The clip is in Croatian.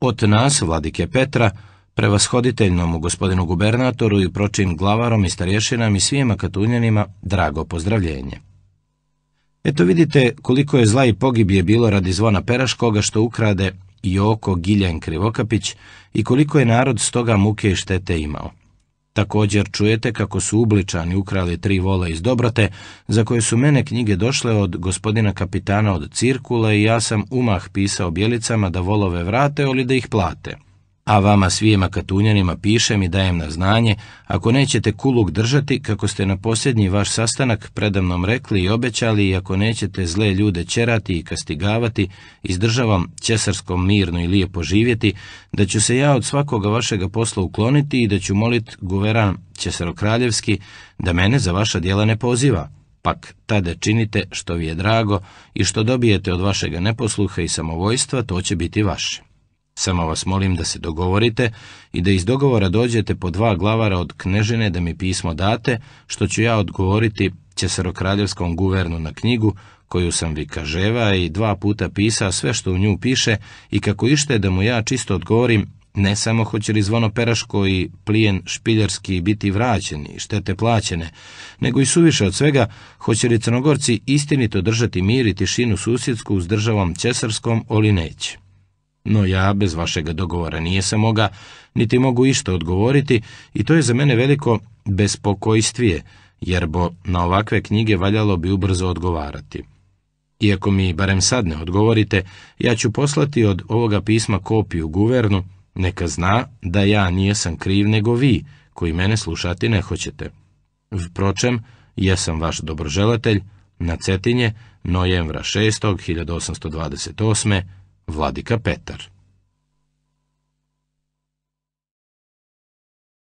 Od nas, vladike Petra, prevashoditeljnom gospodinu gubernatoru i pročim glavarom i starješinam i svijema katunjanima drago pozdravljenje. Eto vidite koliko je zla i pogibije bilo radi zvona Peraškoga što ukrade Joko Giljan Krivokapić i koliko je narod stoga muke i štete imao. Također čujete kako su ubličani ukrali tri vola iz Dobrote, za koje su mene knjige došle od gospodina kapitana od Cirkula i ja sam umah pisao bjelicama da volove vrate, ali da ih plate a vama svijema katunjanima pišem i dajem na znanje, ako nećete kuluk držati, kako ste na posljednji vaš sastanak predamnom rekli i obećali, i ako nećete zle ljude čerati i kastigavati, izdržavam Česarskom mirno i lijepo živjeti, da ću se ja od svakoga vašega posla ukloniti i da ću molit guveran Česarokraljevski da mene za vaša djela ne poziva. Pak tada činite što vi je drago i što dobijete od vašega neposluha i samovojstva, to će biti vaše. Samo vas molim da se dogovorite i da iz dogovora dođete po dva glavara od knežine da mi pismo date, što ću ja odgovoriti Česarokraljevskom guvernu na knjigu, koju sam kaževa i dva puta pisa sve što u nju piše i kako ište da mu ja čisto odgovorim ne samo hoće li zvono peraško i plijen špiljarski biti vraćeni i štete plaćene, nego i suviše od svega hoće li crnogorci istinito držati mir i tišinu susjedsku s državom Česarskom oli neće. No ja bez vašeg dogovora se moga, niti mogu išta odgovoriti i to je za mene veliko bespokojstvije, jer bo na ovakve knjige valjalo bi ubrzo odgovarati. Iako mi barem sad ne odgovorite, ja ću poslati od ovoga pisma kopiju guvernu, neka zna da ja nijesam kriv nego vi, koji mene slušati ne hoćete. Vpročem, jesam vaš dobroželatelj, na Cetinje, novembra 6. 1828. Vladika Petar.